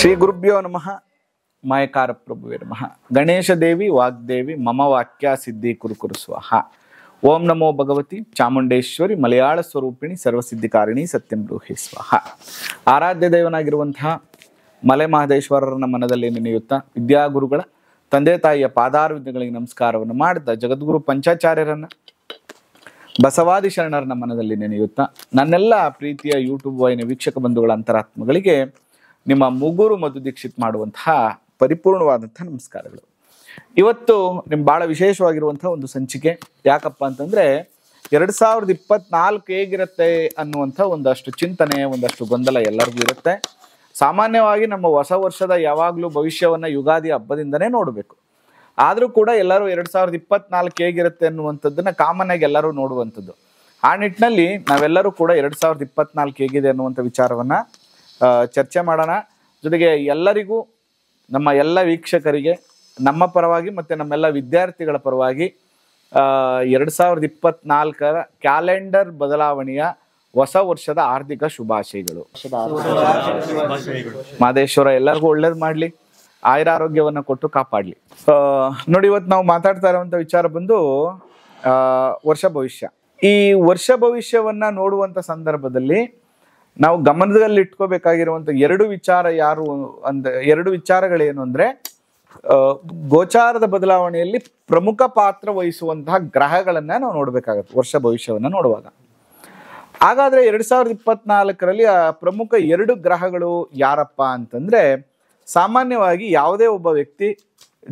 ಶ್ರೀ ಗುರುಭ್ಯೋ ನಮಃ ಮಾಯಕಾರ ಪ್ರಭುವೇ ನಮಃ ಗಣೇಶ ದೇವಿ ವಾಗ್ದೇವಿ ಮಮ ವಾಕ್ಯ ಸಿದ್ಧಿ ಕುರುಕುರು ಸ್ವಾಹ ಓಂ ನಮೋ ಭಗವತಿ ಚಾಮುಂಡೇಶ್ವರಿ ಮಲಯಾಳ ಸ್ವರೂಪಿಣಿ ಸರ್ವಸಿದ್ಧಿಕಾರಿಣಿ ಸತ್ಯಂ ಬ್ರೂಹಿ ಸ್ವಾಹ ಆರಾಧ್ಯ ದೇವನಾಗಿರುವಂತಹ ಮಲೆ ಮಹದೇಶ್ವರರನ ಮನದಲ್ಲಿ ನೆನೆಯುತ್ತಾ ವಿದ್ಯಾಗುರುಗಳ ತಂದೆ ತಾಯಿಯ ಪಾದಾರ್ವಿದ್ಯಗಳಿಗೆ ನಮಸ್ಕಾರವನ್ನು ಮಾಡಿದ ಜಗದ್ಗುರು ಪಂಚಾಚಾರ್ಯರನ್ನ ಬಸವಾದಿ ಶರಣರನ್ನ ಮನದಲ್ಲಿ ನೆನೆಯುತ್ತಾ ನನ್ನೆಲ್ಲ ಪ್ರೀತಿಯ ಯೂಟ್ಯೂಬ್ ವೈನ ವೀಕ್ಷಕ ಬಂಧುಗಳ ಅಂತರಾತ್ಮಗಳಿಗೆ ನಿಮ್ಮ ಮುಗುರು ಮಧು ದೀಕ್ಷಿತ್ ಮಾಡುವಂತಹ ಪರಿಪೂರ್ಣವಾದಂಥ ನಮಸ್ಕಾರಗಳು ಇವತ್ತು ನಿಮ್ಮ ಬಹಳ ವಿಶೇಷವಾಗಿರುವಂಥ ಒಂದು ಸಂಚಿಕೆ ಯಾಕಪ್ಪ ಅಂತಂದ್ರೆ ಎರಡು ಸಾವಿರದ ಇಪ್ಪತ್ನಾಲ್ಕು ಹೇಗಿರುತ್ತೆ ಅನ್ನುವಂಥ ಒಂದಷ್ಟು ಚಿಂತನೆ ಒಂದಷ್ಟು ಗೊಂದಲ ಎಲ್ಲರಿಗೂ ಇರುತ್ತೆ ಸಾಮಾನ್ಯವಾಗಿ ನಮ್ಮ ಹೊಸ ವರ್ಷದ ಯಾವಾಗಲೂ ಭವಿಷ್ಯವನ್ನು ಯುಗಾದಿ ಹಬ್ಬದಿಂದನೇ ನೋಡಬೇಕು ಆದರೂ ಕೂಡ ಎಲ್ಲರೂ ಎರಡು ಸಾವಿರದ ಇಪ್ಪತ್ನಾಲ್ಕು ಹೇಗಿರುತ್ತೆ ಅನ್ನುವಂಥದ್ದನ್ನು ಕಾಮನ್ ಎಲ್ಲರೂ ನೋಡುವಂಥದ್ದು ಆ ನಿಟ್ಟಿನಲ್ಲಿ ನಾವೆಲ್ಲರೂ ಕೂಡ ಎರಡು ಸಾವಿರದ ಇಪ್ಪತ್ನಾಲ್ಕು ಹೇಗಿದೆ ಅನ್ನುವಂಥ ವಿಚಾರವನ್ನು ಚರ್ಚೆ ಮಾಡೋಣ ಜೊತೆಗೆ ಎಲ್ಲರಿಗೂ ನಮ್ಮ ಎಲ್ಲ ವೀಕ್ಷಕರಿಗೆ ನಮ್ಮ ಪರವಾಗಿ ಮತ್ತು ನಮ್ಮೆಲ್ಲ ವಿದ್ಯಾರ್ಥಿಗಳ ಪರವಾಗಿ ಎರಡು ಸಾವಿರದ ಇಪ್ಪತ್ನಾಲ್ಕರ ಕ್ಯಾಲೆಂಡರ್ ಬದಲಾವಣೆಯ ಹೊಸ ವರ್ಷದ ಆರ್ಥಿಕ ಶುಭಾಶಯಗಳು ಮಾದೇಶ್ವರ ಎಲ್ಲರಿಗೂ ಒಳ್ಳೇದು ಮಾಡಲಿ ಆಯುರ ಆರೋಗ್ಯವನ್ನು ಕೊಟ್ಟು ಕಾಪಾಡಲಿ ನೋಡಿ ಇವತ್ತು ನಾವು ಮಾತಾಡ್ತಾ ಇರುವಂಥ ವಿಚಾರ ಬಂದು ವರ್ಷ ಭವಿಷ್ಯ ಈ ವರ್ಷ ಭವಿಷ್ಯವನ್ನ ನೋಡುವಂಥ ಸಂದರ್ಭದಲ್ಲಿ ನಾವು ಗಮನದಲ್ಲಿ ಇಟ್ಕೋಬೇಕಾಗಿರುವಂತ ಎರಡು ವಿಚಾರ ಯಾರು ಅಂದ ಎರಡು ವಿಚಾರಗಳೇನು ಅಂದ್ರೆ ಗೋಚಾರದ ಬದಲಾವಣೆಯಲ್ಲಿ ಪ್ರಮುಖ ಪಾತ್ರ ವಹಿಸುವಂತಹ ಗ್ರಹಗಳನ್ನ ನಾವು ನೋಡ್ಬೇಕಾಗತ್ತೆ ವರ್ಷ ಭವಿಷ್ಯವನ್ನ ನೋಡುವಾಗ ಹಾಗಾದ್ರೆ ಎರಡ್ ಸಾವಿರದ ಇಪ್ಪತ್ನಾಲ್ಕರಲ್ಲಿ ಆ ಪ್ರಮುಖ ಎರಡು ಗ್ರಹಗಳು ಯಾರಪ್ಪ ಅಂತಂದ್ರೆ ಸಾಮಾನ್ಯವಾಗಿ ಯಾವುದೇ ಒಬ್ಬ ವ್ಯಕ್ತಿ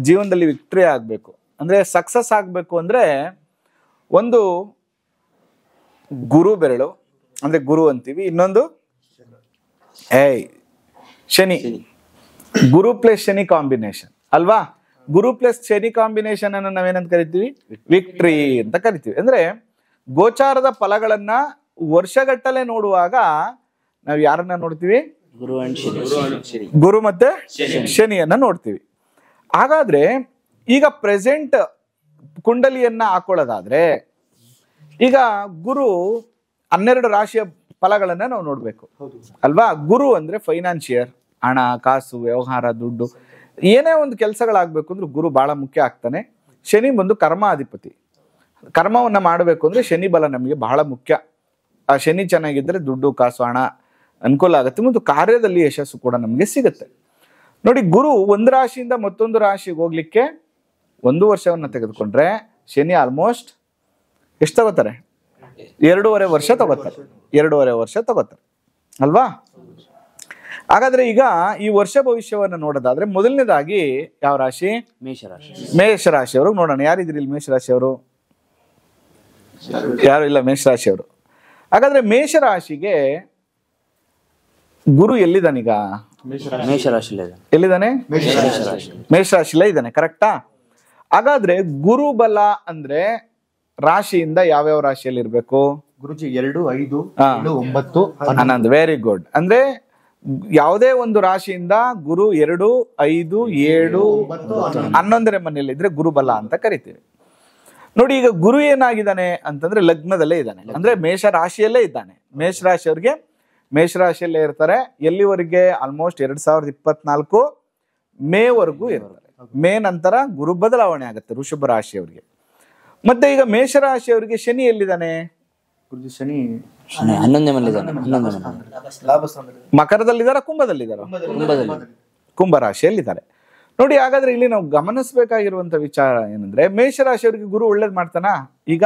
ಜೀವನದಲ್ಲಿ ವಿಕ್ಟ್ರಿ ಆಗಬೇಕು ಅಂದ್ರೆ ಸಕ್ಸಸ್ ಆಗಬೇಕು ಅಂದ್ರೆ ಒಂದು ಗುರು ಬೆರಳು ಅಂದ್ರೆ ಗುರು ಅಂತೀವಿ ಇನ್ನೊಂದು ಏಯ್ ಶನಿ ಗುರು ಪ್ಲಸ್ ಶನಿ ಕಾಂಬಿನೇಷನ್ ಅಲ್ವಾ ಗುರು ಪ್ಲಸ್ ಶನಿ ಕಾಂಬಿನೇಷನ್ ಅನ್ನು ನಾವೇನಂತ ಕರಿತೀವಿ ವಿಕ್ಟ್ರಿ ಅಂತ ಕರಿತೀವಿ ಅಂದ್ರೆ ಗೋಚಾರದ ಫಲಗಳನ್ನ ವರ್ಷಗಟ್ಟಲೆ ನೋಡುವಾಗ ನಾವು ಯಾರನ್ನ ನೋಡ್ತೀವಿ ಗುರು ಮತ್ತೆ ಶನಿಯನ್ನ ನೋಡ್ತೀವಿ ಹಾಗಾದ್ರೆ ಈಗ ಪ್ರೆಸೆಂಟ್ ಕುಂಡಲಿಯನ್ನ ಹಾಕೊಳ್ಳೋದಾದ್ರೆ ಈಗ ಗುರು ಹನ್ನೆರಡು ರಾಶಿಯ ಫಲಗಳನ್ನ ನಾವು ನೋಡ್ಬೇಕು ಅಲ್ವಾ ಗುರು ಅಂದ್ರೆ ಫೈನಾನ್ಷಿಯರ್ ಹಣ ಕಾಸು ವ್ಯವಹಾರ ದುಡ್ಡು ಏನೇ ಒಂದು ಕೆಲಸಗಳಾಗಬೇಕು ಅಂದ್ರೆ ಗುರು ಬಹಳ ಮುಖ್ಯ ಆಗ್ತಾನೆ ಶನಿ ಬಂದು ಕರ್ಮಾಧಿಪತಿ ಕರ್ಮವನ್ನು ಮಾಡಬೇಕು ಅಂದ್ರೆ ಶನಿ ಬಲ ನಮಗೆ ಬಹಳ ಮುಖ್ಯ ಆ ಶನಿ ಚೆನ್ನಾಗಿದ್ದರೆ ದುಡ್ಡು ಕಾಸು ಹಣ ಅನುಕೂಲ ಆಗುತ್ತೆ ಮತ್ತು ಕಾರ್ಯದಲ್ಲಿ ಯಶಸ್ಸು ಕೂಡ ನಮಗೆ ಸಿಗುತ್ತೆ ನೋಡಿ ಗುರು ಒಂದು ರಾಶಿಯಿಂದ ಮತ್ತೊಂದು ರಾಶಿಗೆ ಹೋಗ್ಲಿಕ್ಕೆ ಒಂದು ವರ್ಷವನ್ನು ತೆಗೆದುಕೊಂಡ್ರೆ ಶನಿ ಆಲ್ಮೋಸ್ಟ್ ಎಷ್ಟು ತಗೋತಾರೆ ಎರಡೂವರೆ ವರ್ಷ ತಗೋತಾರೆ ಎರಡೂವರೆ ವರ್ಷ ತಗೋತಾರೆ ಅಲ್ವಾ ಹಾಗಾದ್ರೆ ಈಗ ಈ ವರ್ಷ ಭವಿಷ್ಯವನ್ನು ನೋಡೋದಾದ್ರೆ ಮೊದಲನೇದಾಗಿ ಯಾವ ರಾಶಿ ಮೇಷರಾಶಿ ಮೇಷರಾಶಿಯವರು ನೋಡೋಣ ಯಾರಿದ್ರಿ ಇಲ್ಲಿ ಮೇಷರಾಶಿಯವರು ಯಾರು ಇಲ್ಲ ಮೇಷರಾಶಿಯವರು ಹಾಗಾದ್ರೆ ಮೇಷರಾಶಿಗೆ ಗುರು ಎಲ್ಲಿದ್ದಾನೀಗ ಮೇಷರಾಶಿಲೇ ಎಲ್ಲಿದ್ದಾನೆ ಮೇಷರಾಶಿಲೇ ಇದ್ದಾನೆ ಕರೆಕ್ಟಾ ಹಾಗಾದ್ರೆ ಗುರುಬಲ ಅಂದ್ರೆ ರಾಶಿಯಿಂದ ಯಾವ್ಯಾವ ರಾಶಿಯಲ್ಲಿ ಇರ್ಬೇಕು ಗುರುಜಿ ಎರಡು ಐದು ಒಂಬತ್ತು ಹನ್ನೊಂದು ವೆರಿ ಗುಡ್ ಅಂದ್ರೆ ಯಾವುದೇ ಒಂದು ರಾಶಿಯಿಂದ ಗುರು ಎರಡು ಐದು ಏಳು ಹನ್ನೊಂದನೇ ಮನೆಯಲ್ಲಿ ಇದ್ರೆ ಗುರುಬಲ ಅಂತ ಕರಿತೀವಿ ನೋಡಿ ಈಗ ಗುರು ಏನಾಗಿದ್ದಾನೆ ಅಂತಂದ್ರೆ ಲಗ್ನದಲ್ಲೇ ಇದ್ದಾನೆ ಅಂದ್ರೆ ಮೇಷ ರಾಶಿಯಲ್ಲೇ ಇದ್ದಾನೆ ಮೇಷ ರಾಶಿಯವ್ರಿಗೆ ಮೇಷ ರಾಶಿಯಲ್ಲೇ ಇರ್ತಾರೆ ಎಲ್ಲಿವರೆಗೆ ಆಲ್ಮೋಸ್ಟ್ ಎರಡ್ ಸಾವಿರದ ಇಪ್ಪತ್ನಾಲ್ಕು ಮೇವರೆಗೂ ಇರ್ತಾರೆ ಮೇ ನಂತರ ಗುರು ಬದಲಾವಣೆ ಆಗುತ್ತೆ ಋಷಭ ರಾಶಿಯವರಿಗೆ ಮತ್ತೆ ಈಗ ಮೇಷರಾಶಿಯವರಿಗೆ ಶನಿ ಎಲ್ಲಿದ್ದಾನೆ ಶನಿ ಹನ್ನೊಂದನೇ ಮನೆ ಮಕರದಲ್ಲಿದ್ದಾರ ಕುಂಭದಲ್ಲಿದ್ದಾರ ಕುಂಭದಲ್ಲಿ ಕುಂಭರಾಶಿಯಲ್ಲಿದ್ದಾರೆ ನೋಡಿ ಹಾಗಾದ್ರೆ ಇಲ್ಲಿ ನಾವು ಗಮನಿಸಬೇಕಾಗಿರುವಂತ ವಿಚಾರ ಏನಂದ್ರೆ ಮೇಷರಾಶಿಯವರಿಗೆ ಗುರು ಒಳ್ಳೇದ್ ಮಾಡ್ತಾನ ಈಗ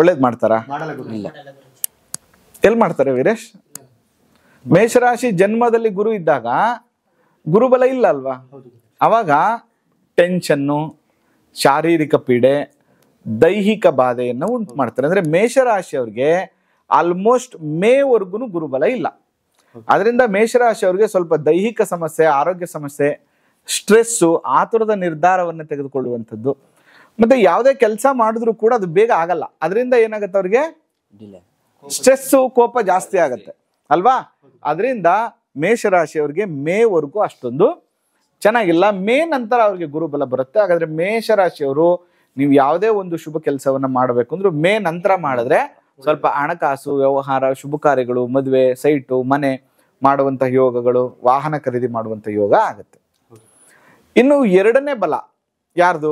ಒಳ್ಳೇದ್ ಮಾಡ್ತಾರ ಎಲ್ ಮಾಡ್ತಾರೆ ವೀರೇಶ್ ಮೇಷರಾಶಿ ಜನ್ಮದಲ್ಲಿ ಗುರು ಇದ್ದಾಗ ಗುರುಬಲ ಇಲ್ಲ ಅಲ್ವಾ ಅವಾಗ ಟೆನ್ಷನ್ನು ಶಾರೀರಿಕ ಪೀಡೆ ದೈಹಿಕ ಬಾಧೆಯನ್ನು ಉಂಟು ಮಾಡ್ತಾರೆ ಅಂದ್ರೆ ಮೇಷರಾಶಿಯವ್ರಿಗೆ ಆಲ್ಮೋಸ್ಟ್ ಮೇವರೆಗೂ ಗುರುಬಲ ಇಲ್ಲ ಅದರಿಂದ ಅವ್ರಿಗೆ ಸ್ವಲ್ಪ ದೈಹಿಕ ಸಮಸ್ಯೆ ಆರೋಗ್ಯ ಸಮಸ್ಯೆ ಸ್ಟ್ರೆಸ್ಸು ಆತುರದ ನಿರ್ಧಾರವನ್ನು ತೆಗೆದುಕೊಳ್ಳುವಂಥದ್ದು ಮತ್ತೆ ಯಾವುದೇ ಕೆಲಸ ಮಾಡಿದ್ರು ಕೂಡ ಅದು ಬೇಗ ಆಗಲ್ಲ ಅದರಿಂದ ಏನಾಗುತ್ತೆ ಅವ್ರಿಗೆ ಸ್ಟ್ರೆಸ್ಸು ಕೋಪ ಜಾಸ್ತಿ ಆಗತ್ತೆ ಅಲ್ವಾ ಅದರಿಂದ ಮೇಷರಾಶಿಯವ್ರಿಗೆ ಮೇವರೆಗೂ ಅಷ್ಟೊಂದು ಚೆನ್ನಾಗಿಲ್ಲ ಮೇ ನಂತರ ಅವ್ರಿಗೆ ಗುರುಬಲ ಬರುತ್ತೆ ಹಾಗಾದ್ರೆ ಮೇಷರಾಶಿಯವರು ನೀವು ಯಾವುದೇ ಒಂದು ಶುಭ ಕೆಲಸವನ್ನ ಮಾಡಬೇಕು ಅಂದ್ರೆ ಮೇ ನಂತರ ಮಾಡಿದ್ರೆ ಸ್ವಲ್ಪ ಹಣಕಾಸು ವ್ಯವಹಾರ ಶುಭ ಕಾರ್ಯಗಳು ಮದುವೆ ಸೈಟು ಮನೆ ಮಾಡುವಂತಹ ಯೋಗಗಳು ವಾಹನ ಖರೀದಿ ಮಾಡುವಂತ ಯೋಗ ಆಗುತ್ತೆ ಇನ್ನು ಎರಡನೇ ಬಲ ಯಾರ್ದು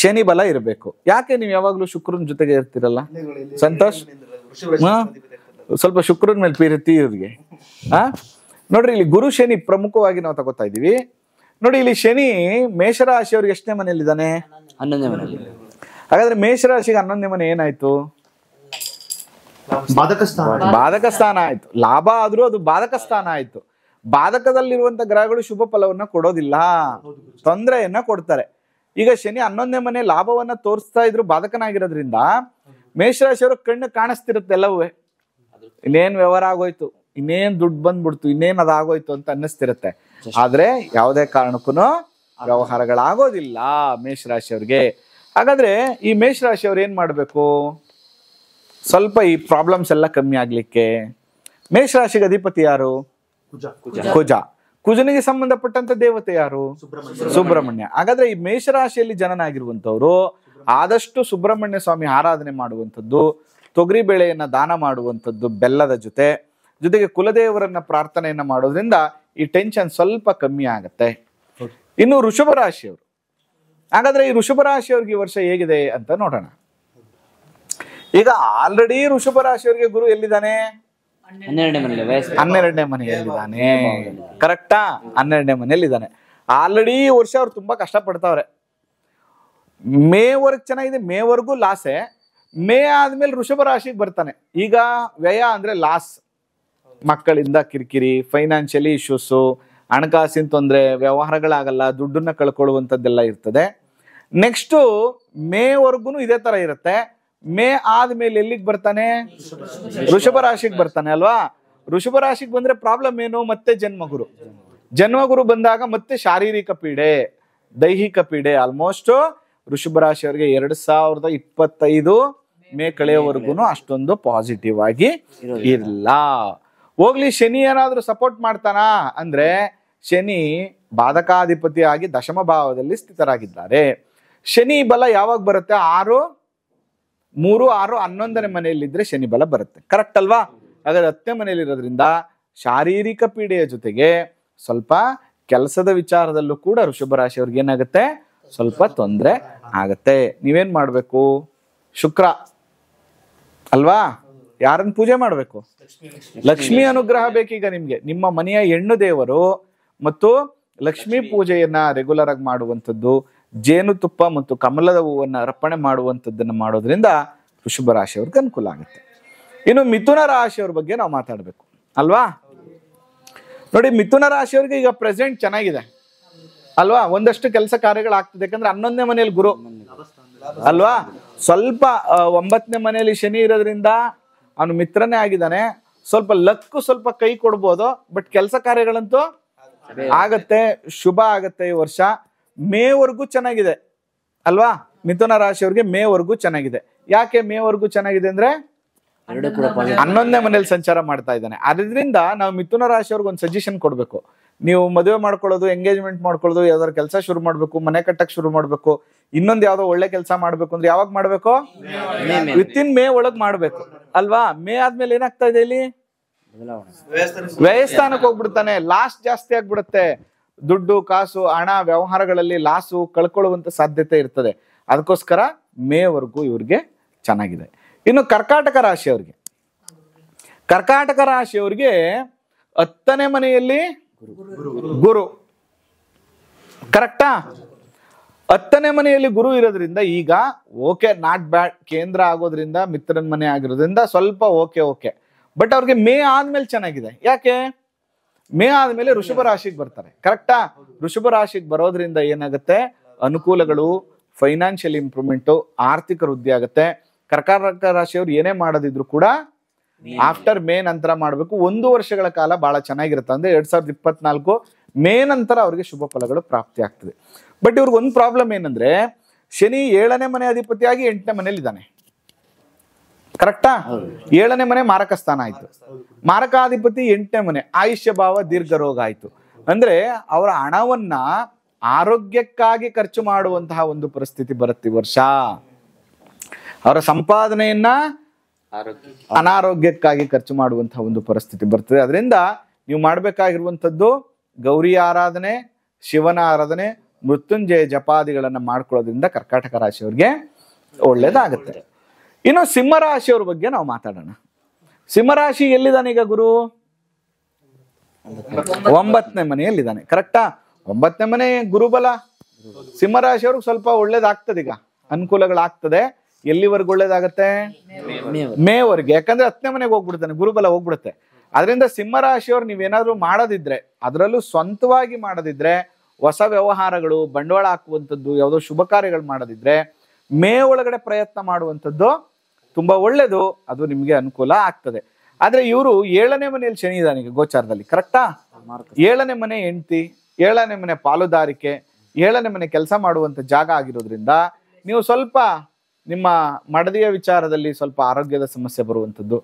ಶನಿ ಬಲ ಇರಬೇಕು ಯಾಕೆ ನೀವು ಯಾವಾಗ್ಲೂ ಶುಕ್ರನ್ ಜೊತೆಗೆ ಇರ್ತಿರಲ್ಲ ಸಂತೋಷ್ ಸ್ವಲ್ಪ ಶುಕ್ರನ್ ಮೇಲೆ ಪ್ರೀತಿ ಇವ್ರಿಗೆ ಹಾ ನೋಡ್ರಿ ಇಲ್ಲಿ ಗುರು ಶನಿ ಪ್ರಮುಖವಾಗಿ ನಾವು ತಗೋತಾ ಇದೀವಿ ನೋಡಿ ಇಲ್ಲಿ ಶನಿ ಮೇಷರಾಶಿಯವ್ರಿಗೆ ಎಷ್ಟನೇ ಇದ್ದಾನೆ ಹನ್ನೊಂದನೇ ಮನೆಯಲ್ಲಿ ಹಾಗಾದ್ರೆ ಮೇಷರಾಶಿಗೆ ಹನ್ನೊಂದನೇ ಮನೆ ಏನಾಯ್ತು ಬಾಧಕ ಸ್ಥಾನ ಬಾಧಕ ಸ್ಥಾನ ಆಯ್ತು ಲಾಭ ಆದ್ರೂ ಅದು ಬಾಧಕ ಸ್ಥಾನ ಆಯ್ತು ಬಾಧಕದಲ್ಲಿರುವಂತ ಗ್ರಹಗಳು ಶುಭ ಫಲವನ್ನ ಕೊಡೋದಿಲ್ಲ ತೊಂದರೆಯನ್ನ ಕೊಡ್ತಾರೆ ಈಗ ಶನಿ ಹನ್ನೊಂದನೇ ಮನೆ ಲಾಭವನ್ನ ತೋರಿಸ್ತಾ ಇದ್ರು ಬಾಧಕನಾಗಿರೋದ್ರಿಂದ ಮೇಷರಾಶಿಯವರು ಕಣ್ಣು ಕಾಣಿಸ್ತಿರುತ್ತೆ ಎಲ್ಲವೇ ಇನ್ನೇನ್ ವ್ಯವಹಾರ ಆಗೋಯ್ತು ಇನ್ನೇನ್ ದುಡ್ಡು ಬಂದ್ಬಿಡ್ತು ಇನ್ನೇನ್ ಅದಾಗೋಯ್ತು ಅಂತ ಅನ್ನಿಸ್ತಿರತ್ತೆ ಆದ್ರೆ ಯಾವುದೇ ಕಾರಣಕ್ಕೂ ವ್ಯವಹಾರಗಳಾಗೋದಿಲ್ಲ ಮೇಷರಾಶಿಯವ್ರಿಗೆ ಹಾಗಾದ್ರೆ ಈ ಮೇಷರಾಶಿಯವ್ರು ಏನ್ ಮಾಡ್ಬೇಕು ಸ್ವಲ್ಪ ಈ ಪ್ರಾಬ್ಲಮ್ಸ್ ಎಲ್ಲ ಕಮ್ಮಿ ಆಗ್ಲಿಕ್ಕೆ ಮೇಷರಾಶಿಗೆ ಅಧಿಪತಿ ಯಾರು ಕುಜ ಕುಜನಿಗೆ ಸಂಬಂಧಪಟ್ಟಂತ ದೇವತೆ ಯಾರು ಸುಬ್ರಹ್ಮಣ್ಯ ಹಾಗಾದ್ರೆ ಈ ಮೇಷರಾಶಿಯಲ್ಲಿ ಜನನಾಗಿರುವಂತವ್ರು ಆದಷ್ಟು ಸುಬ್ರಹ್ಮಣ್ಯ ಸ್ವಾಮಿ ಆರಾಧನೆ ಮಾಡುವಂಥದ್ದು ತೊಗರಿ ಬೆಳೆಯನ್ನ ದಾನ ಮಾಡುವಂಥದ್ದು ಬೆಲ್ಲದ ಜೊತೆ ಜೊತೆಗೆ ಕುಲದೇವರನ್ನ ಪ್ರಾರ್ಥನೆಯನ್ನ ಮಾಡೋದ್ರಿಂದ ಈ ಟೆನ್ಷನ್ ಸ್ವಲ್ಪ ಕಮ್ಮಿ ಆಗುತ್ತೆ ಇನ್ನು ಋಷಭ ರಾಶಿಯವರು ಹಾಗಾದ್ರೆ ಈ ಋಷಭ ರಾಶಿಯವ್ರಿಗೆ ಈ ವರ್ಷ ಹೇಗಿದೆ ಅಂತ ನೋಡೋಣ ಈಗ ಆಲ್ರೆಡಿ ಋಷಭ ರಾಶಿಯವರಿಗೆ ಗುರು ಎಲ್ಲಿದ್ದಾನೆ ಹನ್ನೆರಡನೇ ಮನೆಯಲ್ಲಿದ್ದಾನೆ ಕರೆಕ್ಟಾ ಹನ್ನೆರಡನೇ ಮನೆಯಲ್ಲಿದ್ದಾನೆ ಆಲ್ರೆಡಿ ಈ ವರ್ಷ ಅವ್ರು ತುಂಬಾ ಕಷ್ಟ ಪಡ್ತಾವ್ರೆ ಮೇವರೆಗೆ ಚೆನ್ನಾಗಿದೆ ಮೇವರೆಗೂ ಲಾಸೆ ಮೇ ಆದ್ಮೇಲೆ ಋಷಭ ರಾಶಿಗೆ ಬರ್ತಾನೆ ಈಗ ವ್ಯಯ ಅಂದ್ರೆ ಲಾಸ್ ಮಕ್ಕಳಿಂದ ಕಿರಿಕಿರಿ ಫೈನಾನ್ಷಿಯಲಿ ಇಶ್ಯೂಸು ಹಣಕಾಸಿನ ತೊಂದರೆ ವ್ಯವಹಾರಗಳಾಗಲ್ಲ ದುಡ್ಡನ್ನ ಕಳ್ಕೊಳ್ಳುವಂಥದ್ದೆಲ್ಲ ಇರ್ತದೆ ನೆಕ್ಸ್ಟು ಮೇವರೆಗೂ ಇದೇ ಥರ ಇರುತ್ತೆ ಮೇ ಆದಮೇಲೆ ಎಲ್ಲಿಗೆ ಬರ್ತಾನೆ ಋಷಭ ರಾಶಿಗೆ ಬರ್ತಾನೆ ಅಲ್ವಾ ಋಷಭ ರಾಶಿಗೆ ಬಂದ್ರೆ ಪ್ರಾಬ್ಲಮ್ ಏನು ಮತ್ತೆ ಜನ್ಮಗುರು ಜನ್ಮಗುರು ಬಂದಾಗ ಮತ್ತೆ ಶಾರೀರಿಕ ಪೀಡೆ ದೈಹಿಕ ಪೀಡೆ ಆಲ್ಮೋಸ್ಟ್ ಋಷಭ ರಾಶಿಯವರಿಗೆ ಎರಡ್ ಸಾವಿರದ ಇಪ್ಪತ್ತೈದು ಮೇ ಕಳೆಯವರೆಗೂ ಅಷ್ಟೊಂದು ಪಾಸಿಟಿವ್ ಆಗಿ ಇಲ್ಲ ಹೋಗ್ಲಿ ಶನಿ ಏನಾದರೂ ಸಪೋರ್ಟ್ ಮಾಡ್ತಾನಾ ಅಂದರೆ ಶನಿ ಬಾಧಕಾಧಿಪತಿಯಾಗಿ ದಶಮ ಭಾವದಲ್ಲಿ ಸ್ಥಿತರಾಗಿದ್ದಾರೆ ಶನಿ ಬಲ ಯಾವಾಗ ಬರುತ್ತೆ ಆರು ಮೂರು ಆರು ಹನ್ನೊಂದನೇ ಮನೆಯಲ್ಲಿದ್ದರೆ ಶನಿ ಬಲ ಬರುತ್ತೆ ಕರೆಕ್ಟ್ ಅಲ್ವಾ ಹಾಗಾದ್ರೆ ಹತ್ತನೇ ಮನೆಯಲ್ಲಿರೋದ್ರಿಂದ ಶಾರೀರಿಕ ಪೀಡೆಯ ಜೊತೆಗೆ ಸ್ವಲ್ಪ ಕೆಲಸದ ವಿಚಾರದಲ್ಲೂ ಕೂಡ ಋಷಭ ರಾಶಿಯವ್ರಿಗೆ ಏನಾಗುತ್ತೆ ಸ್ವಲ್ಪ ತೊಂದರೆ ಆಗತ್ತೆ ನೀವೇನ್ ಮಾಡಬೇಕು ಶುಕ್ರ ಅಲ್ವಾ ಯಾರನ್ನ ಪೂಜೆ ಮಾಡಬೇಕು ಲಕ್ಷ್ಮಿ ಅನುಗ್ರಹ ಬೇಕೀಗ ನಿಮ್ಗೆ ನಿಮ್ಮ ಮನೆಯ ಹೆಣ್ಣು ದೇವರು ಮತ್ತು ಲಕ್ಷ್ಮೀ ಪೂಜೆಯನ್ನ ರೆಗ್ಯುಲರ್ ಆಗಿ ಮಾಡುವಂಥದ್ದು ಜೇನುತುಪ್ಪ ಮತ್ತು ಕಮಲದ ಹೂವನ್ನ ಅರ್ಪಣೆ ಮಾಡುವಂಥದ್ದನ್ನು ಮಾಡೋದ್ರಿಂದ ವೃಷಭ ರಾಶಿಯವ್ರಿಗೆ ಅನುಕೂಲ ಆಗುತ್ತೆ ಇನ್ನು ಮಿಥುನ ರಾಶಿಯವ್ರ ಬಗ್ಗೆ ನಾವು ಮಾತಾಡಬೇಕು ಅಲ್ವಾ ನೋಡಿ ಮಿಥುನ ರಾಶಿಯವ್ರಿಗೆ ಈಗ ಪ್ರೆಸೆಂಟ್ ಚೆನ್ನಾಗಿದೆ ಅಲ್ವಾ ಒಂದಷ್ಟು ಕೆಲಸ ಕಾರ್ಯಗಳಾಗ್ತದೆ ಯಾಕಂದ್ರೆ ಹನ್ನೊಂದನೇ ಮನೆಯಲ್ಲಿ ಗುರು ಅಲ್ವಾ ಸ್ವಲ್ಪ ಒಂಬತ್ತನೇ ಮನೆಯಲ್ಲಿ ಶನಿ ಇರೋದ್ರಿಂದ ಅವನು ಮಿತ್ರನೇ ಆಗಿದ್ದಾನೆ ಸ್ವಲ್ಪ ಲಕ್ ಸ್ವಲ್ಪ ಕೈ ಕೊಡ್ಬೋದು ಬಟ್ ಕೆಲಸ ಕಾರ್ಯಗಳಂತೂ ಆಗತ್ತೆ ಶುಭ ಆಗತ್ತೆ ಈ ವರ್ಷ ಮೇವರೆಗೂ ಚೆನ್ನಾಗಿದೆ ಅಲ್ವಾ ಮಿಥುನ ರಾಶಿಯವ್ರಿಗೆ ಮೇವರೆಗೂ ಚೆನ್ನಾಗಿದೆ ಯಾಕೆ ಮೇವರೆಗೂ ಚೆನ್ನಾಗಿದೆ ಅಂದ್ರೆ ಹನ್ನೊಂದನೇ ಮನೇಲಿ ಸಂಚಾರ ಮಾಡ್ತಾ ಇದ್ದಾನೆ ಅದರಿಂದ ನಾವು ಮಿಥುನ ರಾಶಿಯವ್ರಿಗೆ ಒಂದು ಸಜೆಷನ್ ಕೊಡ್ಬೇಕು ನೀವು ಮದುವೆ ಮಾಡ್ಕೊಳ್ಳೋದು ಎಂಗೇಜ್ಮೆಂಟ್ ಮಾಡ್ಕೊಳ್ಳೋದು ಯಾವ್ದಾದ್ರು ಕೆಲಸ ಶುರು ಮಾಡ್ಬೇಕು ಮನೆ ಕಟ್ಟಕ್ ಶುರು ಮಾಡ್ಬೇಕು ಇನ್ನೊಂದ್ ಯಾವ್ದೋ ಒಳ್ಳೆ ಕೆಲಸ ಮಾಡ್ಬೇಕು ಅಂದ್ರೆ ಯಾವಾಗ ಮಾಡ್ಬೇಕು ವಿತ್ ಇನ್ ಮೇ ಒಳಗ್ ಮಾಡ್ಬೇಕು ಅಲ್ವಾ ಮೇ ಆದ್ಮೇಲೆ ಏನಾಗ್ತಾ ಇದೆ ಇಲ್ಲಿ ವ್ಯಯಸ್ಥಾನಕ್ಕೆ ಹೋಗ್ಬಿಡ್ತಾನೆ ಲಾಸ್ ಜಾಸ್ತಿ ಆಗ್ಬಿಡುತ್ತೆ ದುಡ್ಡು ಕಾಸು ಹಣ ವ್ಯವಹಾರಗಳಲ್ಲಿ ಲಾಸು ಕಳ್ಕೊಳ್ಳುವಂತ ಸಾಧ್ಯತೆ ಇರ್ತದೆ ಅದಕ್ಕೋಸ್ಕರ ಮೇವರೆಗೂ ಇವ್ರಿಗೆ ಚೆನ್ನಾಗಿದೆ ಇನ್ನು ಕರ್ಕಾಟಕ ರಾಶಿಯವ್ರಿಗೆ ಕರ್ಕಾಟಕ ಅವ್ರಿಗೆ ಹತ್ತನೇ ಮನೆಯಲ್ಲಿ ಗುರು ಕರೆಕ್ಟಾ ಹತ್ತನೇ ಮನೆಯಲ್ಲಿ ಗುರು ಇರೋದ್ರಿಂದ ಈಗ ಓಕೆ ನಾಟ್ ಬ್ಯಾಡ್ ಕೇಂದ್ರ ಆಗೋದ್ರಿಂದ ಮಿತ್ರನ ಮನೆ ಆಗಿರೋದ್ರಿಂದ ಸ್ವಲ್ಪ ಓಕೆ ಓಕೆ ಬಟ್ ಅವ್ರಿಗೆ ಮೇ ಆದ್ಮೇಲೆ ಚೆನ್ನಾಗಿದೆ ಯಾಕೆ ಮೇ ಆದ್ಮೇಲೆ ಋಷಭ ರಾಶಿಗೆ ಬರ್ತಾರೆ ಕರೆಕ್ಟಾ ಋಷಭ ರಾಶಿಗೆ ಬರೋದ್ರಿಂದ ಏನಾಗುತ್ತೆ ಅನುಕೂಲಗಳು ಫೈನಾನ್ಷಿಯಲ್ ಇಂಪ್ರೂವ್ಮೆಂಟು ಆರ್ಥಿಕ ವೃದ್ಧಿ ಆಗುತ್ತೆ ಕರ್ಕಾಟಕ ರಾಶಿಯವ್ರು ಏನೇ ಮಾಡೋದಿದ್ರು ಕೂಡ ಆಫ್ಟರ್ ಮೇ ನಂತರ ಮಾಡಬೇಕು ಒಂದು ವರ್ಷಗಳ ಕಾಲ ಬಹಳ ಚೆನ್ನಾಗಿರುತ್ತೆ ಅಂದ್ರೆ ಎರಡ್ ಸಾವಿರದ ಇಪ್ಪತ್ನಾಲ್ಕು ಮೇ ನಂತರ ಅವರಿಗೆ ಶುಭ ಫಲಗಳು ಪ್ರಾಪ್ತಿ ಆಗ್ತದೆ ಬಟ್ ಇವ್ರಿಗೆ ಒಂದು ಪ್ರಾಬ್ಲಮ್ ಏನಂದ್ರೆ ಶನಿ ಏಳನೇ ಮನೆ ಅಧಿಪತಿಯಾಗಿ ಎಂಟನೇ ಮನೇಲಿ ಇದ್ದಾನೆ ಕರೆಕ್ಟಾ ಏಳನೇ ಮನೆ ಮಾರಕ ಸ್ಥಾನ ಆಯ್ತು ಮಾರಕಾಧಿಪತಿ ಎಂಟನೇ ಮನೆ ಆಯುಷ್ಯ ಭಾವ ದೀರ್ಘ ರೋಗ ಆಯ್ತು ಅಂದ್ರೆ ಅವರ ಹಣವನ್ನ ಆರೋಗ್ಯಕ್ಕಾಗಿ ಖರ್ಚು ಮಾಡುವಂತಹ ಒಂದು ಪರಿಸ್ಥಿತಿ ಬರುತ್ತೆ ವರ್ಷ ಅವರ ಸಂಪಾದನೆಯನ್ನ ಅನಾರೋಗ್ಯಕ್ಕಾಗಿ ಖರ್ಚು ಮಾಡುವಂತಹ ಒಂದು ಪರಿಸ್ಥಿತಿ ಬರ್ತದೆ ಅದರಿಂದ ನೀವು ಮಾಡಬೇಕಾಗಿರುವಂಥದ್ದು ಗೌರಿ ಆರಾಧನೆ ಶಿವನ ಆರಾಧನೆ ಮೃತ್ಯುಂಜಯ ಜಪಾದಿಗಳನ್ನು ಮಾಡ್ಕೊಳ್ಳೋದ್ರಿಂದ ಕರ್ಕಾಟಕ ರಾಶಿಯವ್ರಿಗೆ ಒಳ್ಳೇದಾಗುತ್ತೆ ಇನ್ನು ಸಿಂಹರಾಶಿಯವ್ರ ಬಗ್ಗೆ ನಾವು ಮಾತಾಡೋಣ ಸಿಂಹರಾಶಿ ಎಲ್ಲಿದ್ದಾನೆ ಈಗ ಗುರು ಒಂಬತ್ತನೇ ಮನೆಯಲ್ಲಿದ್ದಾನೆ ಕರೆಕ್ಟಾ ಒಂಬತ್ತನೇ ಮನೆ ಗುರುಬಲ ಸಿಂಹರಾಶಿಯವ್ರಿಗೆ ಸ್ವಲ್ಪ ಒಳ್ಳೇದಾಗ್ತದೆ ಈಗ ಅನುಕೂಲಗಳಾಗ್ತದೆ ಎಲ್ಲಿವರೆಗೂ ಒಳ್ಳೇದಾಗತ್ತೆ ಮೇವರೆಗೆ ಯಾಕಂದ್ರೆ ಹತ್ತನೇ ಮನೆಗೆ ಹೋಗ್ಬಿಡ್ತಾನೆ ಗುರುಬಲ ಹೋಗ್ಬಿಡುತ್ತೆ ಅದರಿಂದ ಸಿಂಹರಾಶಿಯವ್ರು ನೀವೇನಾದ್ರೂ ಮಾಡೋದಿದ್ರೆ ಅದರಲ್ಲೂ ಸ್ವಂತವಾಗಿ ಮಾಡೋದಿದ್ರೆ ಹೊಸ ವ್ಯವಹಾರಗಳು ಬಂಡವಾಳ ಹಾಕುವಂಥದ್ದು ಯಾವುದೋ ಶುಭ ಕಾರ್ಯಗಳು ಮಾಡದಿದ್ರೆ ಮೇ ಒಳಗಡೆ ಪ್ರಯತ್ನ ಮಾಡುವಂಥದ್ದು ತುಂಬಾ ಒಳ್ಳೇದು ಅದು ನಿಮಗೆ ಅನುಕೂಲ ಆಗ್ತದೆ ಆದ್ರೆ ಇವರು ಏಳನೇ ಮನೆಯಲ್ಲಿ ಶನಿ ಈಗ ಗೋಚಾರದಲ್ಲಿ ಕರೆಕ್ಟಾ ಏಳನೇ ಮನೆ ಹೆಂಡತಿ ಏಳನೇ ಮನೆ ಪಾಲುದಾರಿಕೆ ಏಳನೇ ಮನೆ ಕೆಲಸ ಮಾಡುವಂತ ಜಾಗ ಆಗಿರೋದ್ರಿಂದ ನೀವು ಸ್ವಲ್ಪ ನಿಮ್ಮ ಮಡದಿಯ ವಿಚಾರದಲ್ಲಿ ಸ್ವಲ್ಪ ಆರೋಗ್ಯದ ಸಮಸ್ಯೆ ಬರುವಂಥದ್ದು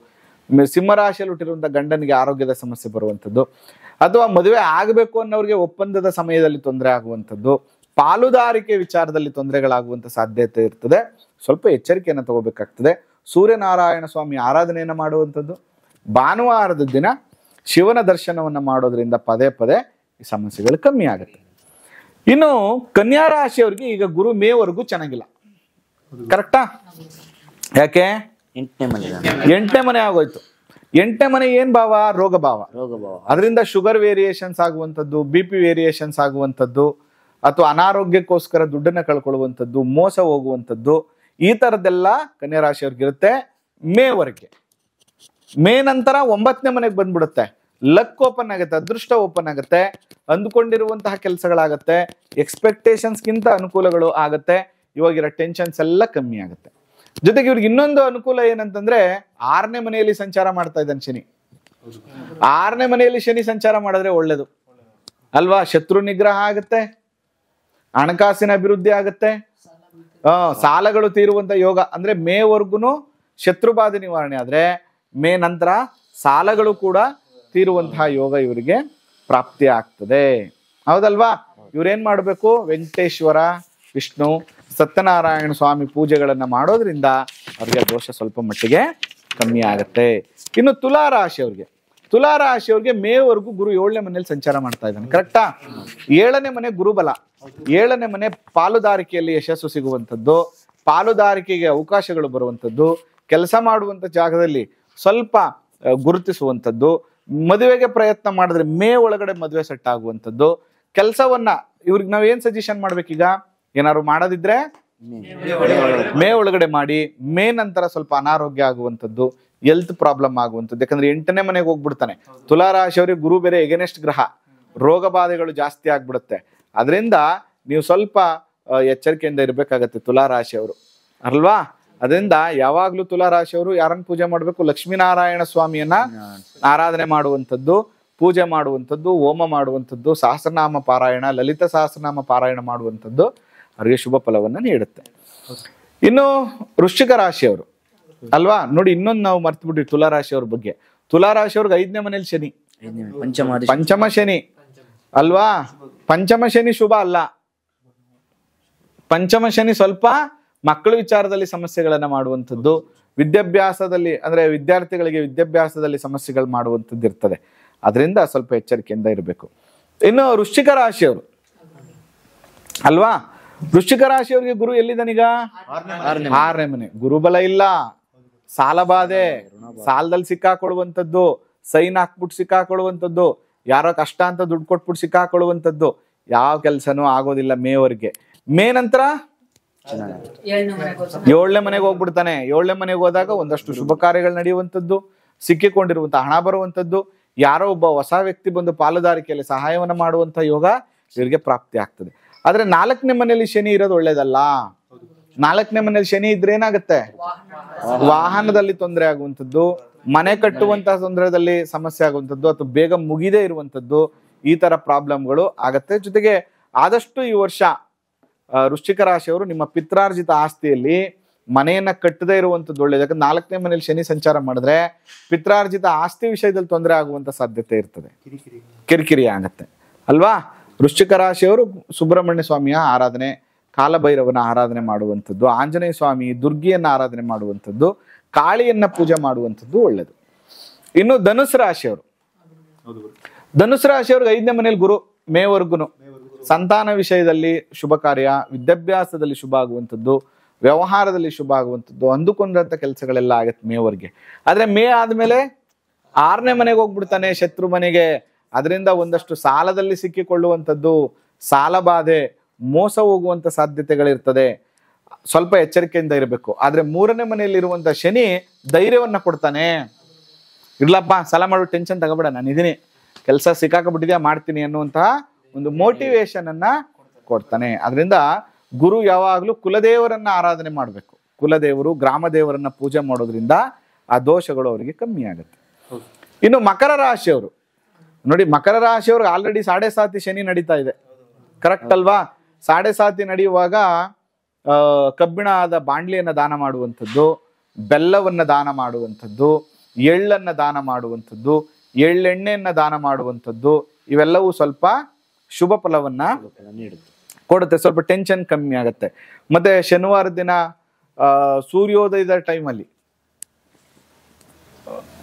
ಸಿಂಹರಾಶಿಯಲ್ಲಿ ಹುಟ್ಟಿರುವಂಥ ಗಂಡನಿಗೆ ಆರೋಗ್ಯದ ಸಮಸ್ಯೆ ಬರುವಂಥದ್ದು ಅಥವಾ ಮದುವೆ ಆಗಬೇಕು ಅನ್ನೋರಿಗೆ ಒಪ್ಪಂದದ ಸಮಯದಲ್ಲಿ ತೊಂದರೆ ಆಗುವಂಥದ್ದು ಪಾಲುದಾರಿಕೆ ವಿಚಾರದಲ್ಲಿ ತೊಂದರೆಗಳಾಗುವಂಥ ಸಾಧ್ಯತೆ ಇರ್ತದೆ ಸ್ವಲ್ಪ ಎಚ್ಚರಿಕೆಯನ್ನು ತಗೋಬೇಕಾಗ್ತದೆ ಸೂರ್ಯನಾರಾಯಣ ಸ್ವಾಮಿ ಆರಾಧನೆಯನ್ನು ಮಾಡುವಂಥದ್ದು ಭಾನುವಾರದ ದಿನ ಶಿವನ ದರ್ಶನವನ್ನು ಮಾಡೋದ್ರಿಂದ ಪದೇ ಪದೇ ಈ ಸಮಸ್ಯೆಗಳು ಕಮ್ಮಿ ಆಗುತ್ತೆ ಇನ್ನು ಕನ್ಯಾ ರಾಶಿಯವರಿಗೆ ಈಗ ಗುರು ಮೇವರೆಗೂ ಚೆನ್ನಾಗಿಲ್ಲ ಕರೆಕ್ಟಾ ಯಾಕೆ ಎಂಟನೇ ಮನೆ ಎಂಟನೇ ಮನೆ ಆಗೋಯ್ತು ಎಂಟನೇ ಮನೆ ಏನ್ ಭಾವ ರೋಗ ಭಾವ ಅದರಿಂದ ಶುಗರ್ ವೇರಿಯೇಷನ್ಸ್ ಆಗುವಂಥದ್ದು ಬಿ ಪಿ ವೇರಿಯೇಷನ್ಸ್ ಆಗುವಂಥದ್ದು ಅಥವಾ ಅನಾರೋಗ್ಯಕ್ಕೋಸ್ಕರ ದುಡ್ಡನ್ನ ಕಳ್ಕೊಳ್ಳುವಂಥದ್ದು ಮೋಸ ಹೋಗುವಂಥದ್ದು ಈ ತರದೆಲ್ಲ ಕನ್ಯಾ ಮೇವರೆಗೆ ಮೇ ನಂತರ ಒಂಬತ್ತನೇ ಮನೆಗೆ ಬಂದ್ಬಿಡುತ್ತೆ ಲಕ್ ಓಪನ್ ಆಗುತ್ತೆ ಅದೃಷ್ಟ ಓಪನ್ ಆಗುತ್ತೆ ಅಂದುಕೊಂಡಿರುವಂತಹ ಕೆಲಸಗಳಾಗತ್ತೆ ಎಕ್ಸ್ಪೆಕ್ಟೇಷನ್ಸ್ಗಿಂತ ಅನುಕೂಲಗಳು ಆಗುತ್ತೆ ಇವಾಗಿರೋ ಟೆನ್ಷನ್ಸ್ ಎಲ್ಲ ಕಮ್ಮಿ ಆಗುತ್ತೆ ಜೊತೆಗೆ ಇವ್ರಿಗೆ ಇನ್ನೊಂದು ಅನುಕೂಲ ಏನಂತಂದ್ರೆ ಆರನೇ ಮನೆಯಲ್ಲಿ ಸಂಚಾರ ಮಾಡ್ತಾ ಇದ್ದಾನೆ ಶನಿ ಆರನೇ ಮನೆಯಲ್ಲಿ ಶನಿ ಸಂಚಾರ ಮಾಡಿದ್ರೆ ಒಳ್ಳೇದು ಅಲ್ವಾ ಶತ್ರು ನಿಗ್ರಹ ಆಗುತ್ತೆ ಹಣಕಾಸಿನ ಅಭಿವೃದ್ಧಿ ಆಗುತ್ತೆ ಆ ಸಾಲಗಳು ತೀರುವಂತ ಯೋಗ ಅಂದ್ರೆ ಮೇವರೆಗೂ ಶತ್ರು ಬಾಧೆ ನಿವಾರಣೆ ಆದ್ರೆ ಮೇ ನಂತರ ಸಾಲಗಳು ಕೂಡ ತೀರುವಂತಹ ಯೋಗ ಇವರಿಗೆ ಪ್ರಾಪ್ತಿ ಆಗ್ತದೆ ಹೌದಲ್ವಾ ಇವ್ರೇನ್ ಮಾಡ್ಬೇಕು ವೆಂಕಟೇಶ್ವರ ವಿಷ್ಣು ಸತ್ಯನಾರಾಯಣ ಸ್ವಾಮಿ ಪೂಜೆಗಳನ್ನು ಮಾಡೋದ್ರಿಂದ ಅವರಿಗೆ ದೋಷ ಸ್ವಲ್ಪ ಮಟ್ಟಿಗೆ ಕಮ್ಮಿ ಆಗುತ್ತೆ ಇನ್ನು ತುಲಾ ರಾಶಿಯವ್ರಿಗೆ ತುಲಾ ಮೇವರೆಗೂ ಗುರು ಏಳನೇ ಮನೆಯಲ್ಲಿ ಸಂಚಾರ ಮಾಡ್ತಾ ಇದ್ದಾನೆ ಕರೆಕ್ಟಾ ಏಳನೇ ಮನೆ ಗುರುಬಲ ಏಳನೇ ಮನೆ ಪಾಲುದಾರಿಕೆಯಲ್ಲಿ ಯಶಸ್ಸು ಸಿಗುವಂಥದ್ದು ಪಾಲುದಾರಿಕೆಗೆ ಅವಕಾಶಗಳು ಬರುವಂಥದ್ದು ಕೆಲಸ ಮಾಡುವಂಥ ಜಾಗದಲ್ಲಿ ಸ್ವಲ್ಪ ಗುರುತಿಸುವಂಥದ್ದು ಮದುವೆಗೆ ಪ್ರಯತ್ನ ಮಾಡಿದ್ರೆ ಮೇ ಒಳಗಡೆ ಮದುವೆ ಸೆಟ್ ಆಗುವಂಥದ್ದು ಕೆಲಸವನ್ನ ಇವ್ರಿಗೆ ನಾವು ಏನು ಸಜೆಷನ್ ಮಾಡ್ಬೇಕೀಗ ಏನಾದ್ರು ಮಾಡೋದಿದ್ರೆ ಮೇ ಒಳಗಡೆ ಮಾಡಿ ಮೇ ನಂತರ ಸ್ವಲ್ಪ ಅನಾರೋಗ್ಯ ಆಗುವಂಥದ್ದು ಹೆಲ್ತ್ ಪ್ರಾಬ್ಲಮ್ ಆಗುವಂಥದ್ದು ಯಾಕಂದ್ರೆ ಎಂಟನೇ ಮನೆಗೆ ಹೋಗ್ಬಿಡ್ತಾನೆ ತುಲಾರಾಶಿಯವ್ರಿಗೆ ಗುರು ಬೇರೆ ಎಗೇನೆಸ್ಟ್ ಗ್ರಹ ರೋಗ ಬಾಧೆಗಳು ಜಾಸ್ತಿ ಆಗ್ಬಿಡುತ್ತೆ ಅದರಿಂದ ನೀವು ಸ್ವಲ್ಪ ಎಚ್ಚರಿಕೆಯಿಂದ ಇರಬೇಕಾಗತ್ತೆ ಅವರು ಅಲ್ವಾ ಅದರಿಂದ ಯಾವಾಗ್ಲೂ ತುಲಾರಾಶಿಯವರು ಯಾರನ್ನ ಪೂಜೆ ಮಾಡಬೇಕು ಲಕ್ಷ್ಮೀನಾರಾಯಣ ಸ್ವಾಮಿಯನ್ನ ಆರಾಧನೆ ಮಾಡುವಂಥದ್ದು ಪೂಜೆ ಮಾಡುವಂಥದ್ದು ಹೋಮ ಮಾಡುವಂಥದ್ದು ಸಹಸ್ರನಾಮ ಪಾರಾಯಣ ಲಲಿತ ಸಹಸ್ರನಾಮ ಪಾರಾಯಣ ಮಾಡುವಂಥದ್ದು ಅವ್ರಿಗೆ ಶುಭ ಫಲವನ್ನು ನೀಡುತ್ತೆ ಇನ್ನು ವೃಶ್ಚಿಕ ರಾಶಿಯವರು ಅಲ್ವಾ ನೋಡಿ ಇನ್ನೊಂದು ನಾವು ಮರ್ತು ಬಿಟ್ಟಿವಿ ತುಲಾ ಬಗ್ಗೆ ತುಲಾ ಐದನೇ ಮನೇಲಿ ಶನಿ ಪಂಚಮ ಪಂಚಮ ಶನಿ ಅಲ್ವಾ ಪಂಚಮ ಶನಿ ಶುಭ ಅಲ್ಲ ಪಂಚಮ ಶನಿ ಸ್ವಲ್ಪ ಮಕ್ಕಳ ವಿಚಾರದಲ್ಲಿ ಸಮಸ್ಯೆಗಳನ್ನ ಮಾಡುವಂಥದ್ದು ವಿದ್ಯಾಭ್ಯಾಸದಲ್ಲಿ ಅಂದ್ರೆ ವಿದ್ಯಾರ್ಥಿಗಳಿಗೆ ವಿದ್ಯಾಭ್ಯಾಸದಲ್ಲಿ ಸಮಸ್ಯೆಗಳು ಮಾಡುವಂಥದ್ದು ಇರ್ತದೆ ಅದರಿಂದ ಸ್ವಲ್ಪ ಎಚ್ಚರಿಕೆಯಿಂದ ಇರಬೇಕು ಇನ್ನು ವೃಶ್ಚಿಕ ರಾಶಿಯವರು ಅಲ್ವಾ ವೃಶ್ಚಿಕ ರಾಶಿಯವರಿಗೆ ಗುರು ಎಲ್ಲಿದ್ದಾನೀಗ ಆರನೇ ಮನೆ ಗುರುಬಲ ಇಲ್ಲ ಸಾಲ ಬಾಧೆ ಸಾಲದಲ್ಲಿ ಸಿಕ್ಕಾಕೊಳ್ಳುವಂಥದ್ದು ಸೈನ್ ಹಾಕ್ಬಿಟ್ಟು ಸಿಕ್ಕಾಕೊಳ್ಳುವಂಥದ್ದು ಯಾರೋ ಕಷ್ಟ ಅಂತ ದುಡ್ಡು ಕೊಟ್ಬಿಟ್ಟು ಸಿಕ್ಕಾಕೊಳ್ಳುವಂಥದ್ದು ಯಾವ ಕೆಲಸನೂ ಆಗೋದಿಲ್ಲ ಮೇವರೆಗೆ ಮೇ ನಂತರ ಏಳನೇ ಮನೆಗೆ ಹೋಗ್ಬಿಡ್ತಾನೆ ಏಳನೇ ಮನೆಗೆ ಹೋದಾಗ ಒಂದಷ್ಟು ಶುಭ ಕಾರ್ಯಗಳು ನಡೆಯುವಂಥದ್ದು ಸಿಕ್ಕಿಕೊಂಡಿರುವಂತಹ ಹಣ ಬರುವಂಥದ್ದು ಯಾರೋ ಒಬ್ಬ ಹೊಸ ವ್ಯಕ್ತಿ ಬಂದು ಪಾಲುದಾರಿಕೆಯಲ್ಲಿ ಸಹಾಯವನ್ನು ಮಾಡುವಂತಹ ಯೋಗ ಇವರಿಗೆ ಪ್ರಾಪ್ತಿ ಆಗ್ತದೆ ಆದ್ರೆ ನಾಲ್ಕನೇ ಮನೆಯಲ್ಲಿ ಶನಿ ಇರೋದು ಒಳ್ಳೇದಲ್ಲ ನಾಲ್ಕನೇ ಮನೆಯಲ್ಲಿ ಶನಿ ಇದ್ರೆ ಏನಾಗುತ್ತೆ ವಾಹನದಲ್ಲಿ ತೊಂದರೆ ಆಗುವಂಥದ್ದು ಮನೆ ಕಟ್ಟುವಂತಹ ತೊಂದರೆದಲ್ಲಿ ಸಮಸ್ಯೆ ಆಗುವಂಥದ್ದು ಅಥವಾ ಬೇಗ ಮುಗಿದೇ ಇರುವಂಥದ್ದು ಈ ತರ ಪ್ರಾಬ್ಲಮ್ಗಳು ಆಗತ್ತೆ ಜೊತೆಗೆ ಆದಷ್ಟು ಈ ವರ್ಷ ವೃಶ್ಚಿಕ ರಾಶಿಯವರು ನಿಮ್ಮ ಪಿತ್ರಾರ್ಜಿತ ಆಸ್ತಿಯಲ್ಲಿ ಮನೆಯನ್ನ ಕಟ್ಟದೇ ಇರುವಂತದ್ದು ಒಳ್ಳೇದು ಯಾಕಂದ್ರೆ ನಾಲ್ಕನೇ ಮನೇಲಿ ಶನಿ ಸಂಚಾರ ಮಾಡಿದ್ರೆ ಪಿತ್ರಾರ್ಜಿತ ಆಸ್ತಿ ವಿಷಯದಲ್ಲಿ ತೊಂದರೆ ಆಗುವಂತ ಸಾಧ್ಯತೆ ಇರ್ತದೆ ಕಿರಿಕಿರಿ ಆಗತ್ತೆ ಅಲ್ವಾ ವೃಶ್ಚಿಕ ರಾಶಿಯವರು ಸುಬ್ರಹ್ಮಣ್ಯ ಸ್ವಾಮಿಯ ಆರಾಧನೆ ಕಾಲಭೈರವನ ಆರಾಧನೆ ಮಾಡುವಂಥದ್ದು ಆಂಜನೇಯ ಸ್ವಾಮಿ ದುರ್ಗಿಯನ್ನ ಆರಾಧನೆ ಮಾಡುವಂಥದ್ದು ಕಾಳಿಯನ್ನ ಪೂಜೆ ಮಾಡುವಂಥದ್ದು ಒಳ್ಳೇದು ಇನ್ನು ಧನುಸ್ ರಾಶಿಯವರು ಧನುಸ್ ರಾಶಿಯವ್ರಿಗೆ ಐದನೇ ಮನೇಲಿ ಗುರು ಮೇವರ್ಗುನು ಸಂತಾನ ವಿಷಯದಲ್ಲಿ ಶುಭ ಕಾರ್ಯ ವಿದ್ಯಾಭ್ಯಾಸದಲ್ಲಿ ಶುಭ ಆಗುವಂಥದ್ದು ವ್ಯವಹಾರದಲ್ಲಿ ಶುಭ ಆಗುವಂಥದ್ದು ಅಂದುಕೊಂಡಂಥ ಕೆಲಸಗಳೆಲ್ಲ ಆಗತ್ತೆ ಮೇವರ್ಗೆ ಆದರೆ ಮೇ ಆದಮೇಲೆ ಆರನೇ ಮನೆಗೆ ಹೋಗ್ಬಿಡ್ತಾನೆ ಶತ್ರು ಮನೆಗೆ ಅದರಿಂದ ಒಂದಷ್ಟು ಸಾಲದಲ್ಲಿ ಸಿಕ್ಕಿಕೊಳ್ಳುವಂಥದ್ದು ಸಾಲ ಬಾಧೆ ಮೋಸ ಹೋಗುವಂಥ ಸಾಧ್ಯತೆಗಳಿರ್ತದೆ ಸ್ವಲ್ಪ ಎಚ್ಚರಿಕೆಯಿಂದ ಇರಬೇಕು ಆದರೆ ಮೂರನೇ ಮನೆಯಲ್ಲಿರುವಂಥ ಶನಿ ಧೈರ್ಯವನ್ನು ಕೊಡ್ತಾನೆ ಇರ್ಲಪ್ಪ ಸಾಲ ಮಾಡೋ ಟೆನ್ಷನ್ ತಗೋಬೇಡ ನಾನು ಇದ್ದೀನಿ ಕೆಲಸ ಸಿಕ್ಕಾಕಬಿಟ್ಟಿದ್ಯಾ ಮಾಡ್ತೀನಿ ಅನ್ನುವಂತಹ ಒಂದು ಮೋಟಿವೇಶನ್ ಅನ್ನ ಕೊಡ್ತಾನೆ ಅದರಿಂದ ಗುರು ಯಾವಾಗಲೂ ಕುಲದೇವರನ್ನ ಆರಾಧನೆ ಮಾಡಬೇಕು ಕುಲದೇವರು ಗ್ರಾಮದೇವರನ್ನ ಪೂಜೆ ಮಾಡೋದ್ರಿಂದ ಆ ದೋಷಗಳು ಅವರಿಗೆ ಕಮ್ಮಿ ಆಗುತ್ತೆ ಇನ್ನು ಮಕರ ರಾಶಿಯವರು ನೋಡಿ ಮಕರ ರಾಶಿಯವ್ರಿಗೆ ಆಲ್ರೆಡಿ ಸಾಡೆ ಸಾತಿ ಶನಿ ನಡೀತಾ ಇದೆ ಕರೆಕ್ಟ್ ಅಲ್ವಾ ಸಾಡೆ ಸಾತಿ ನಡೆಯುವಾಗ ಕಬ್ಬಿಣ ಆದ ಬಾಂಡ್ಲಿಯನ್ನು ದಾನ ಮಾಡುವಂಥದ್ದು ಬೆಲ್ಲವನ್ನು ದಾನ ಮಾಡುವಂಥದ್ದು ಎಳ್ಳನ್ನು ದಾನ ಮಾಡುವಂಥದ್ದು ಎಳ್ಳೆಣ್ಣೆಯನ್ನು ದಾನ ಮಾಡುವಂಥದ್ದು ಇವೆಲ್ಲವೂ ಸ್ವಲ್ಪ ಶುಭ ಫಲವನ್ನು ಕೊಡುತ್ತೆ ಸ್ವಲ್ಪ ಟೆನ್ಷನ್ ಕಮ್ಮಿ ಆಗುತ್ತೆ ಮತ್ತೆ ಶನಿವಾರ ದಿನ ಸೂರ್ಯೋದಯದ ಟೈಮಲ್ಲಿ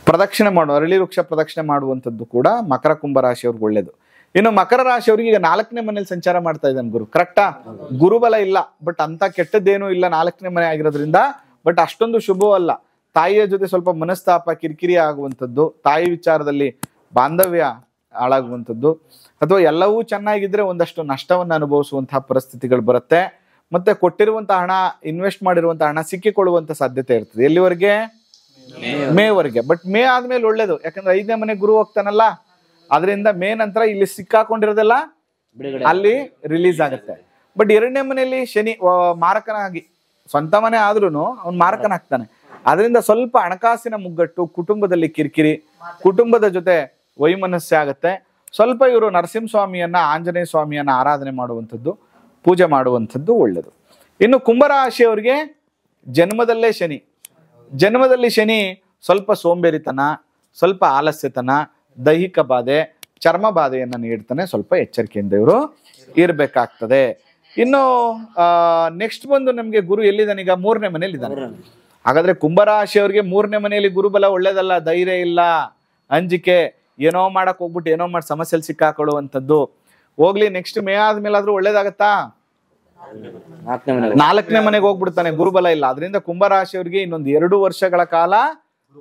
ಪ್ರದಕ್ಷಿಣೆ ಮಾಡುವ ಅರಳಿ ವೃಕ್ಷ ಪ್ರದಕ್ಷಿಣೆ ಮಾಡುವಂಥದ್ದು ಕೂಡ ಮಕರ ಕುಂಭ ರಾಶಿಯವ್ರಿಗೆ ಒಳ್ಳೇದು ಇನ್ನು ಮಕರ ರಾಶಿಯವರಿಗೆ ಈಗ ನಾಲ್ಕನೇ ಮನೇಲಿ ಸಂಚಾರ ಮಾಡ್ತಾ ಇದ್ದಾನೆ ಗುರು ಕರೆಕ್ಟಾ ಗುರುಬಲ ಇಲ್ಲ ಬಟ್ ಅಂತ ಕೆಟ್ಟದ್ದೇನೂ ಇಲ್ಲ ನಾಲ್ಕನೇ ಮನೆ ಆಗಿರೋದ್ರಿಂದ ಬಟ್ ಅಷ್ಟೊಂದು ಶುಭವಲ್ಲ ತಾಯಿಯ ಜೊತೆ ಸ್ವಲ್ಪ ಮನಸ್ತಾಪ ಕಿರಿಕಿರಿ ಆಗುವಂಥದ್ದು ತಾಯಿ ವಿಚಾರದಲ್ಲಿ ಬಾಂಧವ್ಯ ಹಾಳಾಗುವಂಥದ್ದು ಅಥವಾ ಎಲ್ಲವೂ ಚೆನ್ನಾಗಿದ್ರೆ ಒಂದಷ್ಟು ನಷ್ಟವನ್ನು ಅನುಭವಿಸುವಂತಹ ಪರಿಸ್ಥಿತಿಗಳು ಬರುತ್ತೆ ಮತ್ತೆ ಕೊಟ್ಟಿರುವಂತಹ ಹಣ ಇನ್ವೆಸ್ಟ್ ಮಾಡಿರುವಂತಹ ಹಣ ಸಿಕ್ಕಿಕೊಳ್ಳುವಂಥ ಸಾಧ್ಯತೆ ಇರ್ತದೆ ಎಲ್ಲಿವರೆಗೆ ಮೇವರೆಗೆ ಬಟ್ ಮೇ ಆದ್ಮೇಲೆ ಒಳ್ಳೇದು ಯಾಕಂದ್ರೆ ಐದನೇ ಮನೆ ಗುರು ಹೋಗ್ತಾನಲ್ಲ ಅದರಿಂದ ಮೇ ನಂತರ ಇಲ್ಲಿ ಸಿಕ್ಕಾಕೊಂಡಿರೋದೆಲ್ಲ ಅಲ್ಲಿ ರಿಲೀಸ್ ಆಗುತ್ತೆ ಬಟ್ ಎರಡನೇ ಮನೆಯಲ್ಲಿ ಶನಿ ಮಾರಕನಾಗಿ ಸ್ವಂತ ಮನೆ ಆದ್ರೂ ಅವ್ನು ಮಾರಕನ ಹಾಕ್ತಾನೆ ಅದರಿಂದ ಸ್ವಲ್ಪ ಹಣಕಾಸಿನ ಮುಗ್ಗಟ್ಟು ಕುಟುಂಬದಲ್ಲಿ ಕಿರಿಕಿರಿ ಕುಟುಂಬದ ಜೊತೆ ವೈಮನಸ್ಸೆ ಆಗುತ್ತೆ ಸ್ವಲ್ಪ ಇವರು ನರಸಿಂಹಸ್ವಾಮಿಯನ್ನ ಆಂಜನೇಯ ಸ್ವಾಮಿಯನ್ನ ಆರಾಧನೆ ಮಾಡುವಂಥದ್ದು ಪೂಜೆ ಮಾಡುವಂಥದ್ದು ಒಳ್ಳೇದು ಇನ್ನು ಕುಂಭರಾಶಿಯವರಿಗೆ ಜನ್ಮದಲ್ಲೇ ಶನಿ ಜನ್ಮದಲ್ಲಿ ಶನಿ ಸ್ವಲ್ಪ ಸೋಂಬೇರಿತನ ಸ್ವಲ್ಪ ಆಲಸ್ಯತನ ದೈಹಿಕ ಬಾಧೆ ಚರ್ಮ ಬಾಧೆಯನ್ನು ನೀಡ್ತಾನೆ ಸ್ವಲ್ಪ ಎಚ್ಚರಿಕೆಯಿಂದ ಇವರು ಇರಬೇಕಾಗ್ತದೆ ಇನ್ನು ನೆಕ್ಸ್ಟ್ ಬಂದು ನಮಗೆ ಗುರು ಎಲ್ಲಿದ್ದಾನೆ ಈಗ ಮೂರನೇ ಮನೇಲಿ ಇದ್ದಾನೆ ಹಾಗಾದ್ರೆ ಕುಂಭರಾಶಿಯವರಿಗೆ ಮೂರನೇ ಮನೆಯಲ್ಲಿ ಗುರುಬಲ ಒಳ್ಳೇದಲ್ಲ ಧೈರ್ಯ ಇಲ್ಲ ಅಂಜಿಕೆ ಏನೋ ಮಾಡಕ್ ಹೋಗ್ಬಿಟ್ಟು ಏನೋ ಮಾಡಿ ಸಮಸ್ಯೆಲಿ ಸಿಕ್ಕಾಕೊಳ್ಳುವಂಥದ್ದು ಹೋಗ್ಲಿ ನೆಕ್ಸ್ಟ್ ಮೇ ಆದ್ರೂ ಒಳ್ಳೇದಾಗತ್ತಾ ನಾಲ್ಕನೇ ಮನೆಗೆ ಹೋಗ್ಬಿಡ್ತಾನೆ ಗುರುಬಲ ಇಲ್ಲ ಅದರಿಂದ ಕುಂಭರಾಶಿಯವರಿಗೆ ಇನ್ನೊಂದು ಎರಡು ವರ್ಷಗಳ ಕಾಲ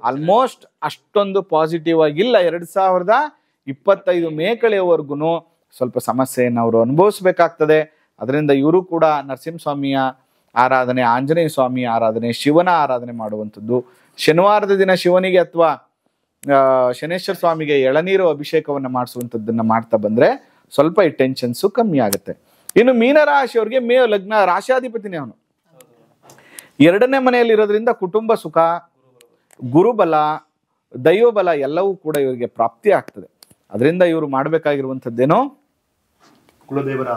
ಆಲ್ಮೋಸ್ಟ್ ಅಷ್ಟೊಂದು ಪಾಸಿಟಿವ್ ಆಗಿಲ್ಲ ಎರಡ್ ಸಾವಿರದ ಇಪ್ಪತ್ತೈದು ಮೇಕಳೆಯವರೆಗೂ ಸ್ವಲ್ಪ ಸಮಸ್ಯೆಯನ್ನು ಅವರು ಅನುಭವಿಸ್ಬೇಕಾಗ್ತದೆ ಅದರಿಂದ ಇವರು ಕೂಡ ನರಸಿಂಹಸ್ವಾಮಿಯ ಆರಾಧನೆ ಆಂಜನೇಯ ಸ್ವಾಮಿಯ ಆರಾಧನೆ ಶಿವನ ಆರಾಧನೆ ಮಾಡುವಂಥದ್ದು ಶನಿವಾರದ ದಿನ ಶಿವನಿಗೆ ಅಥವಾ ಶನೇಶ್ವರ ಸ್ವಾಮಿಗೆ ಎಳನೀರು ಅಭಿಷೇಕವನ್ನು ಮಾಡಿಸುವಂಥದ್ದನ್ನು ಮಾಡ್ತಾ ಬಂದರೆ ಸ್ವಲ್ಪ ಈ ಟೆನ್ಷನ್ಸು ಕಮ್ಮಿ ಆಗುತ್ತೆ ಇನ್ನು ಮೀನರಾಶಿಯವ್ರಿಗೆ ಮೇ ಲಗ್ನ ರಾಶಾಧಿಪತಿನೇ ಅವನು ಎರಡನೇ ಮನೆಯಲ್ಲಿ ಇರೋದ್ರಿಂದ ಕುಟುಂಬ ಸುಖ ಗುರುಬಲ ದೈವಬಲ ಎಲ್ಲವೂ ಕೂಡ ಇವರಿಗೆ ಪ್ರಾಪ್ತಿ ಆಗ್ತದೆ ಅದರಿಂದ ಇವರು ಮಾಡಬೇಕಾಗಿರುವಂಥದ್ದೇನೋ ಕುಲದೇವರ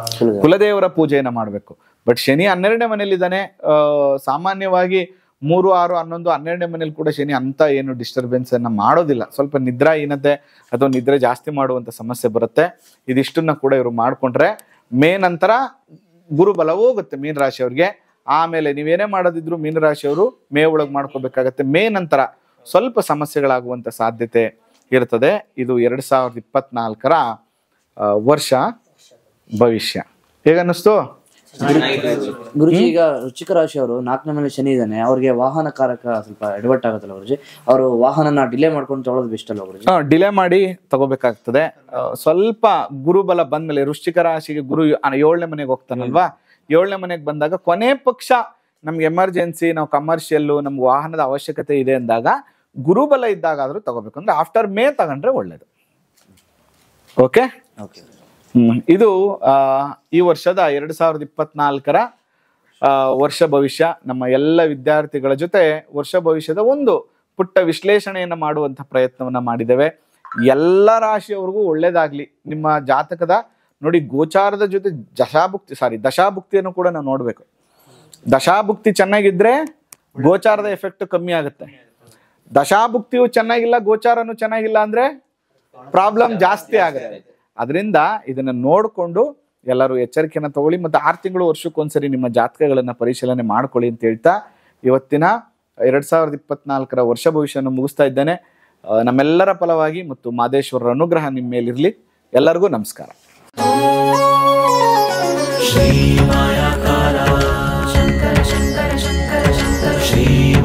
ಕುಲದೇವರ ಪೂಜೆಯನ್ನ ಮಾಡಬೇಕು ಬಟ್ ಶನಿ ಹನ್ನೆರಡನೇ ಮನೇಲಿದ್ದಾನೆ ಸಾಮಾನ್ಯವಾಗಿ ಮೂರು ಆರು ಹನ್ನೊಂದು ಹನ್ನೆರಡನೇ ಮನೇಲಿ ಕೂಡ ಶನಿ ಅಂತ ಏನು ಡಿಸ್ಟರ್ಬೆನ್ಸ್ ಅನ್ನ ಮಾಡೋದಿಲ್ಲ ಸ್ವಲ್ಪ ನಿದ್ರಾ ಏನತ್ತೆ ಅಥವಾ ನಿದ್ರೆ ಜಾಸ್ತಿ ಮಾಡುವಂತ ಸಮಸ್ಯೆ ಬರುತ್ತೆ ಇದಿಷ್ಟನ್ನ ಕೂಡ ಇವರು ಮಾಡಿಕೊಂಡ್ರೆ ಮೇ ನಂತರ ಗುರುಬಲ ಹೋಗುತ್ತೆ ಮೀನರಾಶಿಯವ್ರಿಗೆ ಆಮೇಲೆ ನೀವೇನೇ ಮಾಡೋದಿದ್ರು ಮೀನರಾಶಿಯವರು ಮೇ ಒಳಗೆ ಮಾಡ್ಕೋಬೇಕಾಗತ್ತೆ ಮೇ ನಂತರ ಸ್ವಲ್ಪ ಸಮಸ್ಯೆಗಳಾಗುವಂತ ಸಾಧ್ಯತೆ ಇರ್ತದೆ ಇದು ಎರಡು ಸಾವಿರದ ಇಪ್ಪತ್ನಾಲ್ಕರ ವರ್ಷ ಭವಿಷ್ಯ ಹೇಗನ್ನಿಸ್ತು ಗುರುಜಿ ಈಗ ರುಚಿಕ ರಾಶಿ ಅವರು ನಾಲ್ಕನೇ ಮೇಲೆ ಶನಿ ಇದ್ದಾನೆ ಅವ್ರಿಗೆ ವಾಹನ ಕಾರಕ ಸ್ವಲ್ಪ ಎಡವಟ್ ಆಗುತ್ತಲ್ಲ ಗುರುಜಿ ಅವರು ವಾಹನನ ಡಿಲೇ ಮಾಡ್ಕೊಂಡು ತಗೊಳ್ಳೋದು ಬೆಸ್ಟ್ ಅಲ್ಲ ಗುರುಜಿ ಡಿಲೇ ಮಾಡಿ ತಗೋಬೇಕಾಗ್ತದೆ ಸ್ವಲ್ಪ ಗುರುಬಲ ಬಂದ್ಮೇಲೆ ವೃಶ್ಚಿಕ ರಾಶಿಗೆ ಗುರು ಏಳನೇ ಮನೆಗೆ ಹೋಗ್ತಾನಲ್ವಾ ಏಳನೇ ಮನೆಗೆ ಬಂದಾಗ ಕೊನೆ ಪಕ್ಷ ನಮ್ಗೆ ಎಮರ್ಜೆನ್ಸಿ ನಾವು ಕಮರ್ಷಿಯಲ್ ನಮ್ಗೆ ವಾಹನದ ಅವಶ್ಯಕತೆ ಇದೆ ಅಂದಾಗ ಗುರುಬಲ ಇದ್ದಾಗಾದ್ರೂ ತಗೋಬೇಕು ಅಂದ್ರೆ ಆಫ್ಟರ್ ಮೇ ತಗೊಂಡ್ರೆ ಒಳ್ಳೇದು ಓಕೆ ಓಕೆ ಇದು ಈ ವರ್ಷದ ಎರಡು ಸಾವಿರದ ಇಪ್ಪತ್ನಾಲ್ಕರ ವರ್ಷ ಭವಿಷ್ಯ ನಮ್ಮ ಎಲ್ಲ ವಿದ್ಯಾರ್ಥಿಗಳ ಜೊತೆ ವರ್ಷ ಭವಿಷ್ಯದ ಒಂದು ಪುಟ್ಟ ವಿಶ್ಲೇಷಣೆಯನ್ನು ಮಾಡುವಂಥ ಪ್ರಯತ್ನವನ್ನ ಮಾಡಿದ್ದೇವೆ ಎಲ್ಲ ರಾಶಿಯವರಿಗೂ ಒಳ್ಳೇದಾಗ್ಲಿ ನಿಮ್ಮ ಜಾತಕದ ನೋಡಿ ಗೋಚಾರದ ಜೊತೆ ದಶಾಭುಕ್ತಿ ಸಾರಿ ದಶಾಭುಕ್ತಿಯನ್ನು ಕೂಡ ನಾವು ನೋಡಬೇಕು ದಶಾಭುಕ್ತಿ ಚೆನ್ನಾಗಿದ್ರೆ ಗೋಚಾರದ ಎಫೆಕ್ಟ್ ಕಮ್ಮಿ ಆಗುತ್ತೆ ದಶಾಭುಕ್ತಿಯು ಚೆನ್ನಾಗಿಲ್ಲ ಗೋಚಾರನು ಚೆನ್ನಾಗಿಲ್ಲ ಅಂದ್ರೆ ಪ್ರಾಬ್ಲಮ್ ಜಾಸ್ತಿ ಆಗುತ್ತೆ ಅದರಿಂದ ಇದನ್ನು ನೋಡಿಕೊಂಡು ಎಲ್ಲರೂ ಎಚ್ಚರಿಕೆಯನ್ನು ತಗೊಳ್ಳಿ ಮತ್ತು ಆರು ತಿಂಗಳು ವರ್ಷಕ್ಕೊಂದ್ಸರಿ ನಿಮ್ಮ ಜಾತಕಗಳನ್ನು ಪರಿಶೀಲನೆ ಮಾಡ್ಕೊಳ್ಳಿ ಅಂತ ಹೇಳ್ತಾ ಇವತ್ತಿನ ಎರಡು ಸಾವಿರದ ಇಪ್ಪತ್ನಾಲ್ಕರ ವರ್ಷ ಭವಿಷ್ಯವನ್ನು ಮುಗಿಸ್ತಾ ಇದ್ದೇನೆ ನಮ್ಮೆಲ್ಲರ ಫಲವಾಗಿ ಮತ್ತು ಮಾದೇಶ್ವರರ ಅನುಗ್ರಹ ನಿಮ್ಮ ಮೇಲಿರಲಿ ಎಲ್ಲರಿಗೂ ನಮಸ್ಕಾರ ಶ್ರೀ